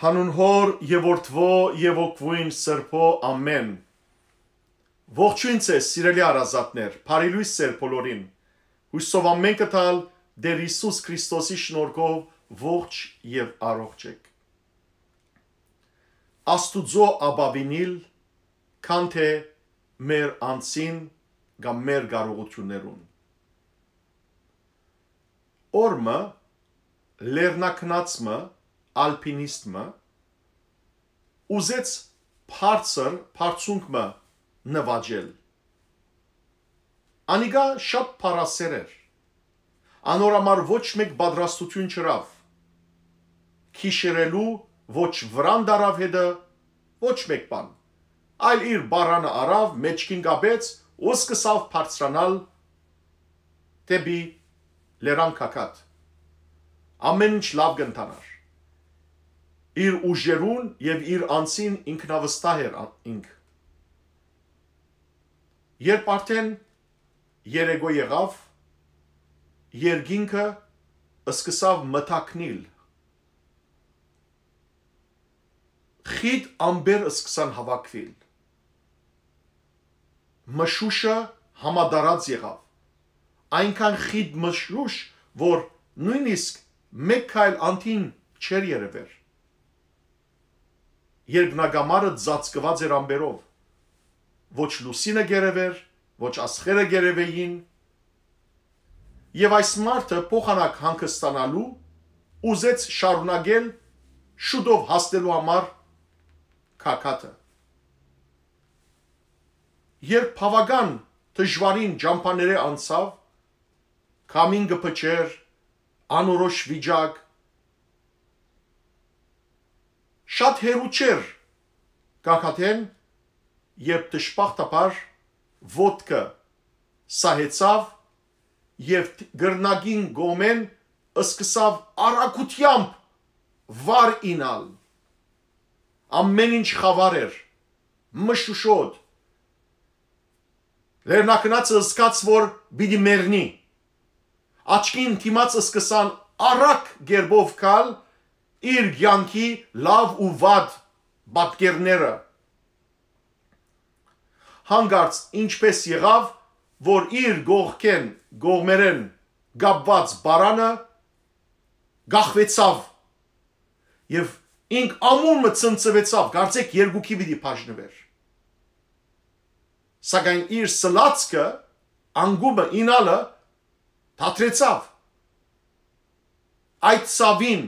Հանուն հոր եւ որդվո եւ օգվույն սրբո ամեն։ Ողջույն ցես սիրելի արազատներ, բարի լույս ծեր բոլորին։ Հույսով ամեն կտալ Դեր Հիսուս Քրիստոսի շնորհքով ողջ եւ առողջ եք։ Աստուծո աբաբինիլ քան թե մեր անձին կամ մեր կարողություններուն։ Օրմը լեռնակնացմը ալպինիստը ուզեց բարձր բարձունքը նվաճել անիգա շատ փարասեր էր անորամար ոչ մեկ պատրաստություն չրավ քիշերելու ոչ վրան դարավ հետը ոչ մեկ բան այլ իր բարանը արավ մեջքին գաբեց ու սկսավ բարձրանալ դեպի լերան կակատ ամեն ինչ լավ կընթանար իր ուժերուն եւ իր անձին ինքնավստահ էր ինք։ Երբ արդեն երեգո եղավ, երգինքը սկսավ մտակնել խիտ ամբեր սկսան հավաքվել։ Մշուշը համադարած եղավ։ Այնքան խիտ մշուշ, որ նույնիսկ մեկ քայլ անտին չեր երևեր երբ նագամարը ծածկված էր ամբերով։ Ոչ լուսինը գերևեր, ոչ աստղերը գերևեին։ Եվ այս մարդը փոխանակ հանգստանալու ուզեց շարունակել շուտով հաստելու համար քակաթը։ Երբ բավական դժվարին ճամփաները անցավ, քամին գփչեր, անորոշ վիճակ, շատ հերու չէր կախաթեն երբ դժբախտաբար ոդկը սահեցավ եւ գրնագին գոմեն սկսավ արակությամբ վար ինալ ամեն ինչ խավար էր մշուշոտ լերնակնացը սկաց որ բիդի մեռնի աչքին թիմացը սկսան արակ գերբով կալ իր յանքի լավ ու վատ պատկերները հանգարց ինչպես եղավ որ իր գողքեն գողմերեն գաբված բարանը գախվեցավ եւ ինք ամուրը ծնծվեցավ գարցեք երկուքի պիտի բաժնվեր սակայն իր սլացկը անգումը ինալը թատրեցավ այդ սավին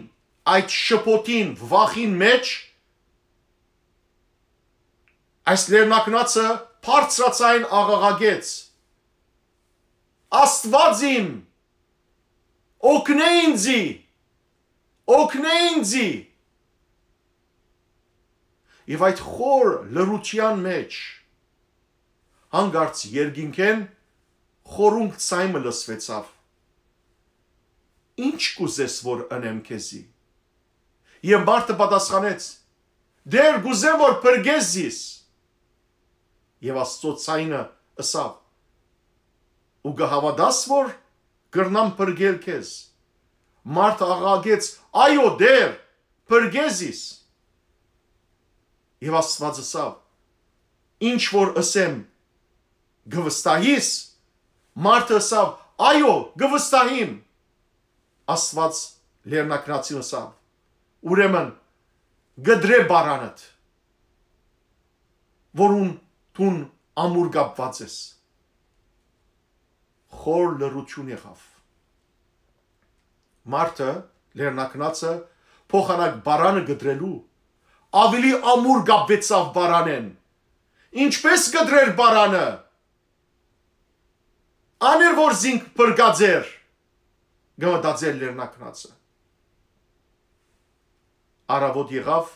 այդ շփոթին, վախին մեջ այս լերնակնացը բարձրացային աղաղագեց Աստված իմ օգնե ինձի օգնե ինձի Եվ այդ խոր լրության մեջ հանգարց երգինքեն խորունգ ցայմը լսվեցավ ինչ կուզես որ ընեմ քեզի Եվ մարդը պատասխանեց. Դեր գուզեմ որ փրկես ես։ Եվ Աստծո ցայնը ըսավ։ Ու գհավադաս որ գրնամ փրկել քեզ։ Մարդը աղագեց. Այո, դեր փրկես ես։ Եվ Աստված ըսավ. Ինչ որ ասեմ գվստահիս մարդը ըսավ այո գվստահիմ աստված լեռնակրացին ըսավ ուրեմն գդրե բարանդ որուն տուն ամուր կապված ես խոր լրություն եղավ մարտը լեռնակնացը փոխանակ բարանը գդրելու ավելի ամուր գապվեցավ բարանեն ինչպես գդրեր բարանը աներ որ զինք բրգաձեր գմտածել լեռնակնացը Արավոտ եղավ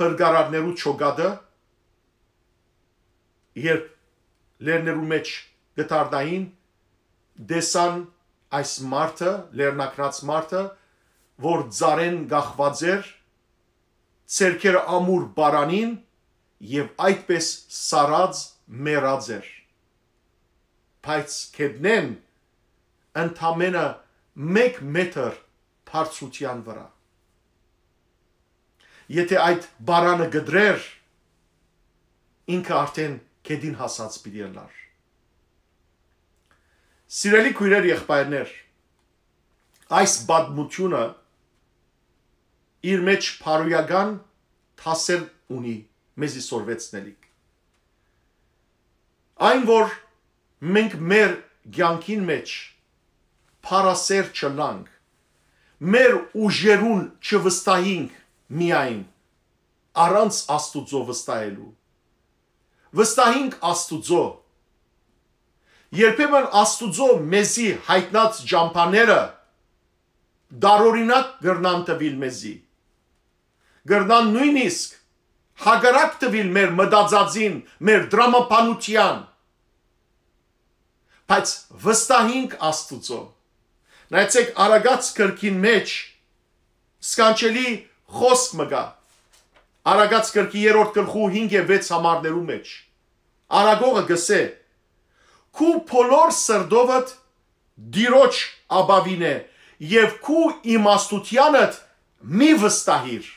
փրկարարներու ճոգադը երբ լերներու մեջ գտարդային դեսան այս մարտը լեռնակրած մարտը որ ծարեն գախված էր ցերքերը ամուր բարանին եւ այդպես սարած մեռած էր բայց կեդնեն ընդամենը 1 մետր բարձության վրա եթե այդ բարանը գդրեր, ինքը արդեն կեդին հասած պիտի լար։ Սիրելի քույրեր եղբայրներ, այս բադմությունը իր մեջ փարոյական թասեր ունի մեզի սորվեցնելիք։ Այն որ մենք մեր ցանկին մեջ փարասեր չլանք, մեր ուժերուն չվստահինք, միայն առանց Աստուծո վստահելու։ Վստահինք Աստուծո։ Երբեմն Աստուծո մեզի հայտնած ճամփաները դարօրինակ գրնան տվիլ մեզի։ Գրնան նույնիսկ հագարակ տվիլ մեր մտածածին, մեր դրամապանության։ Բայց վստահինք Աստուծո։ Նայեցեք Արագած քրքին մեջ սկանչելի խոսք մգա Արագած գրքի 3-րդ գլխու 5 եւ 6 համարներու մեջ Արագողը գսե Քու փոլոր սրդովդ դիրոջ աբավինե եւ քու իմաստությանդ մի վստահիր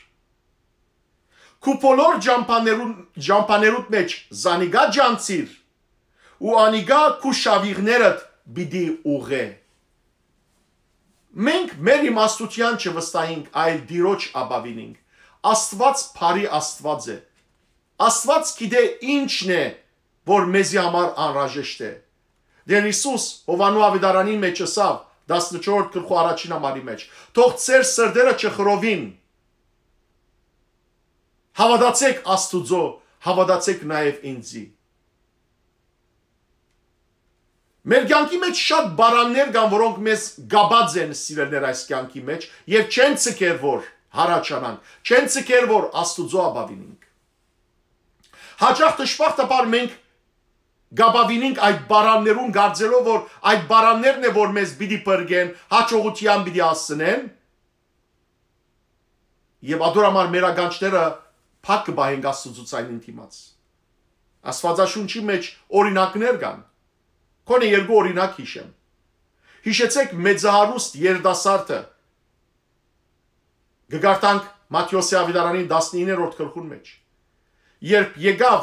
Քու փոլոր ջամփաներուն ջամփաներուտ մեջ զանիգա ջանցիր ու անիգա քու շավիղներդ բիդի ուղե Մենք մեր իմաստության չվստահենք, այլ Տիրոջ աբավինենք։ Աստված բարի Աստված է։ Աստված գիտե ինչն է, որ մեզի համար անհրաժեշտ է։ Դեր Հիսուս Հովանու ավետարանին մեջ ասավ 14 գլխու առաջին համարի մեջ. Թող ծեր սրդերը չխրովին։ Հավատացեք Աստուծո, հավատացեք նաև ինձի։ Մեր կյանքի մեջ շատ բարաններ կան, որոնք մեզ գաբած են սիրելներ այս կյանքի մեջ եւ չեն ցկեր որ հարաճանանք, չեն ցկեր որ Աստուծո աբավինինք։ Հաճախ դժբախտաբար մենք գաբավինինք այդ բարաններուն գարձելով որ այդ բարաններն է որ մեզ պիտի բրգեն, հաջողության պիտի հասցնեն։ Եվ ադուր համար մեր ագանչները փակ կբահենք Աստուծո ցայնին դիմաց։ Աստվածաշունչի մեջ օրինակներ կան Կոնե երկու օրինակ հիշեմ։ Հիշեցեք մեծահարուստ երդասարտը։ Գգարտանք Մատթեոսի ավիդարանի 19-րդ գլխուն մեջ։ Երբ եկավ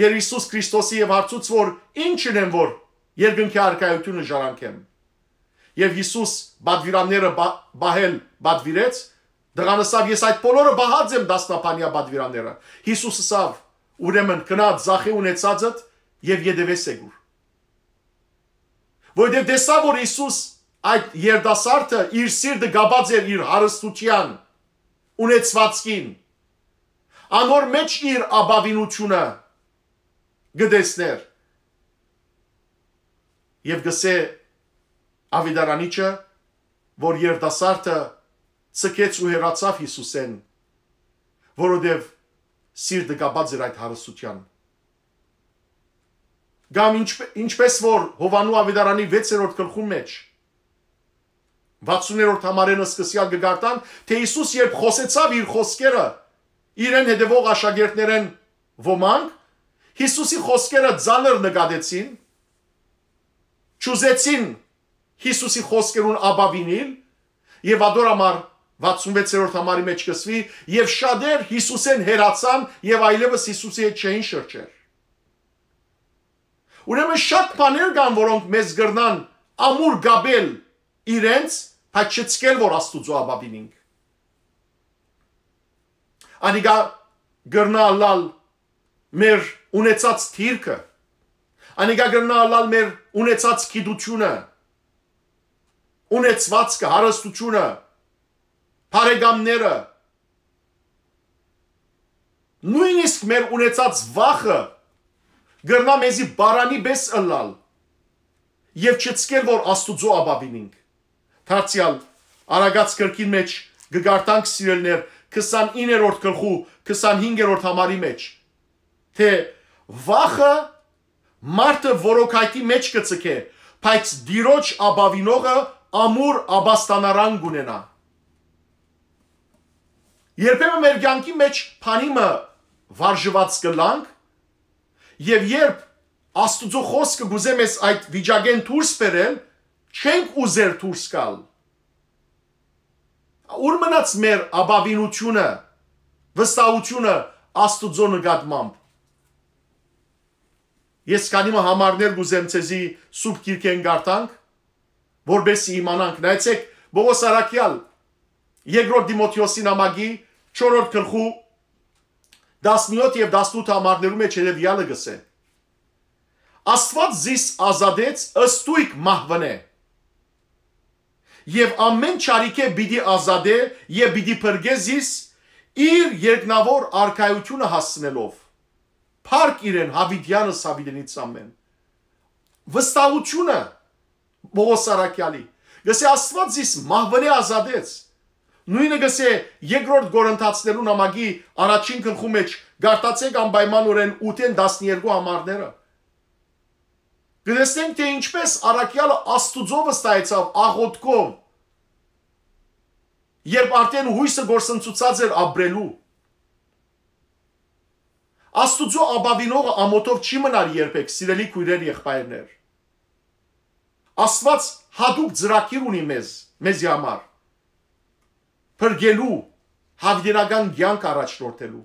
Դեր Հիսուս Քրիստոսի եւ հարցուց որ ինչ ունեմ որ երկնքի արքայությունը ժառանգեմ։ Եվ Հիսուս բադվիրանները բահել բադվիրեց, դրանսավ ես այդ բոլորը բահած եմ դասնապանյա բադվիրանները։ Հիսուսը սավ ուրեմն կնա ձախի ունեցածդ եւ յեդեվես եկուր։ Որովհետև տեսա, դե որ Հիսուս այդ երդասարտը իր սիրտը գաբած էր իր հարստության ունեցվածքին։ Անոր մեջ իր աբավինությունը գտեսներ։ Եվ գսե ավիդարանիչը, որ երդասարտը ցկեց ու հերացավ Հիսուսեն, որովհետև սիրտը գաբած էր այդ հարստության Կամ ինչ, ինչպես որ Հովանու Ավետարանի 6-րդ գլխում մեջ 60-րդ համարենը սկսյալ գգարտան, թե Հիսուս երբ խոսեցավ իր խոսքերը, իրեն հետևող աշակերտներեն ոմանք, Հիսուսի խոսքերը ձալր նկատեցին, չուզեցին Հիսուսի խոսքերուն աբավինել եւ ադոր համար 66-րդ համարի մեջ կսվի եւ շատեր Հիսուսեն հերացան եւ այլևս Հիսուսի հետ չէին շրջել։ Ուրեմն շատ բաներ կան, որոնք մեզ գրնան ամուր գաբել իրենց, բայց չծկել, որ Աստուծո ապավինինք։ Անիկա գրնալալ մեր ունեցած թիրքը, անիկա գրնալալ մեր ունեցած գիտությունը, ունեցվածքը, հարստությունը, բարեկամները, նույնիսկ մեր ունեցած վախը գրնա մեզի բարանի բես ըլլալ եւ չծկել որ աստուծո աբավինինք դարձյալ արագած կրկին մեջ գգարտանք սիրելներ 29-րդ գլխու 25-րդ համարի մեջ թե վախը մարդը որոքայտի մեջ կծկե բայց դիրոջ աբավինողը ամուր աբաստանարան գունենա երբեմն մեր ցանկի մեջ փանիմը վարժված կլանք Եվ երբ Աստուծո խոսքը գուզե մեզ այդ վիճակեն դուրս բերել, չենք ուզեր դուրս գալ։ Ուր մնաց մեր աբավինությունը, վստահությունը Աստուծո նկատմամբ։ Ես կանիմը համարներ գուզեմ ցեզի Սուրբ Գիրքեն գարտանք, որբեսի իմանանք։ Նայեցեք Բողոս Արաքյալ 2 Դիմոթեոսի նամակի 4-րդ գլխու 17 եւ 18 համարներում մեջ երևյալը գսեն։ Աստված զիս ազատեց ըստույք մահվնե։ Եվ ամեն ճարիքե բիդի ազատե եւ բիդի փրկե զիս իր երկնավոր արքայությունը հասնելով։ Փարք իրեն հավիդյանս հավիդենից ամեն։ Վստահությունը Բողոս Սարակյալի։ Գսե Աստված զիս մահվնե ազատեց Նույնը գսե երկրորդ Գորընթացներու նամակի առաջին գլխու մեջ գարտացեք անպայմանորեն 8-ին 12 համարները։ Գտեսնենք թե ինչպես Արաքյալը Աստուծով ստայեցավ աղոտկով։ Երբ արդեն հույսը գործընծուցած էր ապրելու։ Աստուծո աբավինողը ամոթով չի մնար երբեք, սիրելի քույրեր եղբայրներ։ Աստված հadoop ծրակիր ունի մեզ, մեզի համար փրկելու, հավերական ցանկ առաջնորդելու։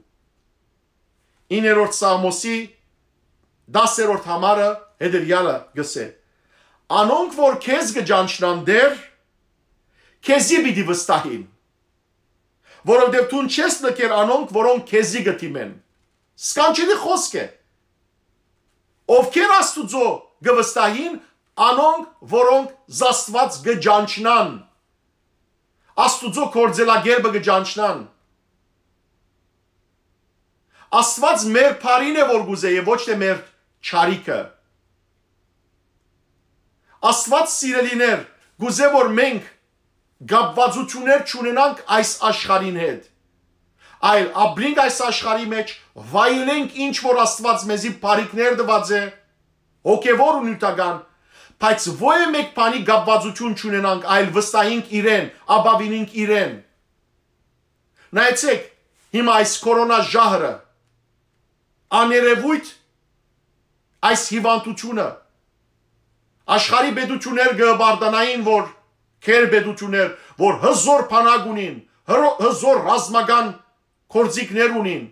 9-րդ Սամոսի 10-րդ համարը հետևյալը գսե. Անոնք որ քեզ կճանչնան դեր, քեզի պիտի վստահին։ Որովհետև դու չես նկեր անոնք, որոնք քեզի գտիմեն։ Սկանչելի խոսք է։ Ովքեր Աստուծո գվստահին, անոնք, որոնք զաստված գճանչնան Աստուծո կորձելագերբը կճանչնան։ Աստված մեր բարին է որ գուզե եւ ոչ թե մեր ճարիքը։ Աստված սիրելիներ, գուզե որ մենք գաբվածություններ չունենանք այս աշխարհին հետ։ Այլ ապրենք այս աշխարհի մեջ, վայելենք ինչ որ Աստված մեզի բարիքներ տված է, հոգևոր ու նյութական բայց ո՞ե մեկ բանի գաբվածություն չունենանք, այլ վստահենք իրեն, աբավինենք իրեն։ Նայեցեք, հիմա այս կորոնա ժահրը աներևույթ այս հիվանդությունը աշխարհի բեդություններ գբարդանային որ քեր բեդություններ որ հզոր փանակ ունին հզոր ռազմական կորձիկներ ունին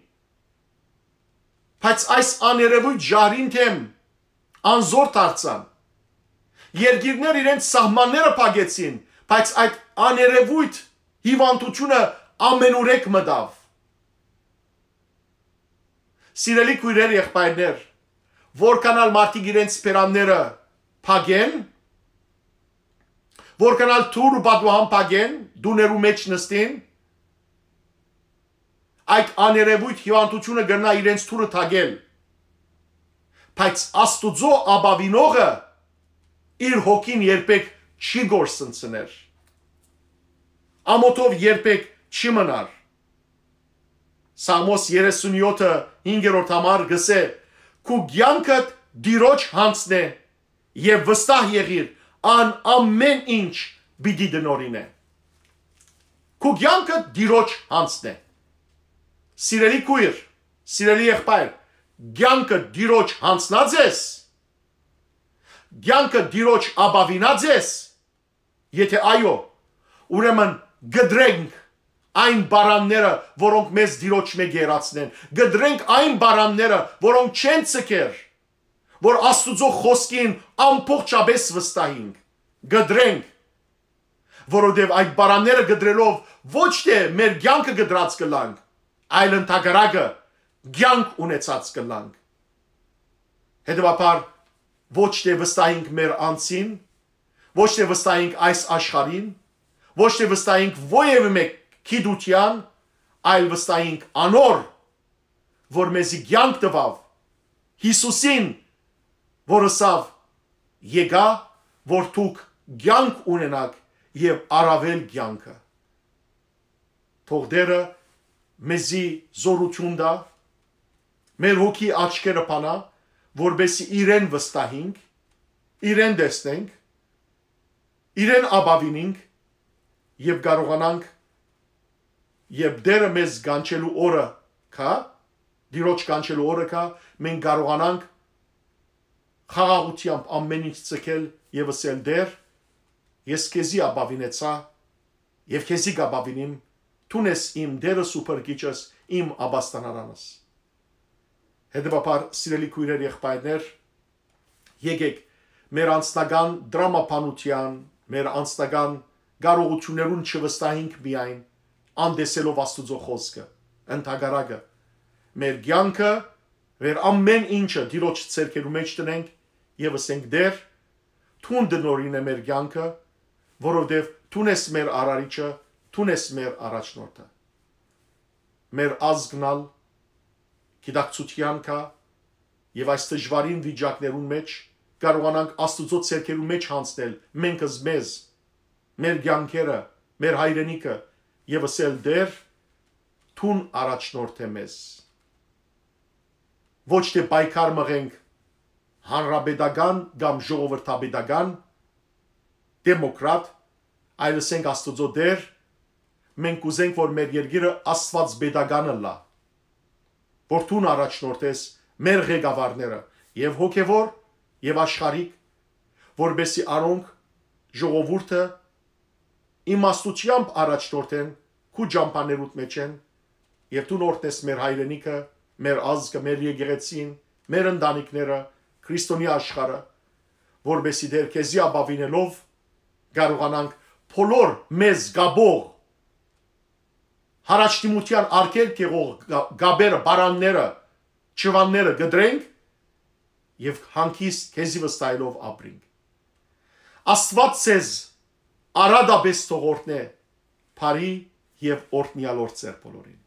բայց այս աներևույթ ժարին թեմ անզոր դարձան երկիրներ իրենց սահմանները փակեցին, բայց այդ աներևույթ հիվանդությունը ամենուրեք մտավ։ Սիրելի քույրեր եղբայրներ, որքանալ մարդիկ իրենց սպերանները փակեն, որքանալ թուր ու պատուհան փակեն, դուներու մեջ նստին, այդ աներևույթ հիվանդությունը գնա իրենց թուրը թագել։ Բայց Աստուծո աբավինողը իր հոգին երբեք չի գործընծներ։ Ամոթով երբեք չի մնար։ Սամոս 37-ը 5-րդ համար գսե. «Քու ցանկդ դիրոջ հանցնե եւ վստահ եղիր, ան ամեն ինչ բիդի դնորինե»։ Քու ցանկդ դիրոջ հանցնե։ Սիրելի քույր, սիրելի եղբայր, ցանկը դիրոջ հանցնած ես, Գյանքը դիրոջ աբավինած ես։ Եթե այո, ուրեմն գդրենք այն բարանները, որոնք մեզ դիրոջ մեկ երացնեն։ Գդրենք այն բարանները, որոնք չեն ցկեր, որ Աստուծո խոսքին ամբողջապես վստահինք։ Գդրենք որովհետև այդ բարանները գդրելով ոչ թե մեր ցանկը գդրած կլանք, այլ ընդհակարակը ցանկ ունեցած կլանք։ Հետևաբար ոչ թե վստահենք մեր անձին, ոչ թե վստահենք այս աշխարհին, ոչ թե վստահենք ովևէ մեկ քիդության, այլ վստահենք անոր, որ մեզի ցանկ տվավ Հիսուսին, որը սավ եկա, որ դուք ցանկ ունենաք եւ առավել ցանկը։ Թող դերը մեզի զորություն դա մեր հոգի աչքերը փանա որբեսի իրեն վստահինք, իրեն տեսնենք, իրեն աբավինինք եւ կարողանանք եւ դերը մեզ գանչելու օրը, կա, դիրոջ գանչելու օրը կա, մենք կարողանանք խաղաղությամբ ամեն ինչ ցկել եւ ասել դեր ես քեզի աբավինեցա եւ քեզի գաբավինիմ տունես իմ դերս ու փրկիչս իմ աբաստանարանս Հետևաբար, սիրելի քույրեր, եղբայրներ, եկեք մեր անձնական դրամապանության, մեր անձնական կարողություններուն չվստահենք միայն, անդեսելով Աստուծո խոսքը, ընդհանրակը։ Մեր ցանկը, մեր ամեն ինչը Տիրոջ ցերկերու մեջ տնենք եւ ասենք դեր Տուն դնորին է մեր ցանկը, որովհետեւ Տուն ես մեր արարիչը, Տուն ես մեր առաջնորդը։ Մեր ազգնալ գիտակցության կա եւ այս դժվարին վիճակներուն մեջ կարողանանք Աստուծո ցերկերու մեջ հանցնել մենքս մեզ մեր ցանկերը մեր հայրենիքը եւ ասել դեր թուն առաջնորդ է մեզ ոչ թե պայքար մղենք հանրապետական կամ ժողովրդաբեդական դեմոկրատ այլ ասենք Աստուծո դեր մենք ուզենք որ մեր երկիրը Աստված pedagogan լա որ դուն առաջնորդես մեր ղեկավարները եւ հոգեվոր եւ աշխարհիկ, որբեսի առոնք ժողովուրդը իմաստությամբ առաջնորդեն քու ճամփաներուտ մեջ են եւ դու նորտես մեր հայրենիքը, մեր ազգը, մեր եկեղեցին, մեր ընտանիքները, քրիստոնյա աշխարհը, որբեսի դեր քեզի ապավինելով կարողանանք բոլոր մեզ գաբող հարաճտիմության արկելք եղող գաբերը, բարանները, ճվանները գդրենք եւ հանքիս քեզի վստահելով ապրենք։ Աստված ցեզ արադաբես թողորտնե, բարի եւ օրտնյալոր ծեր բոլորին։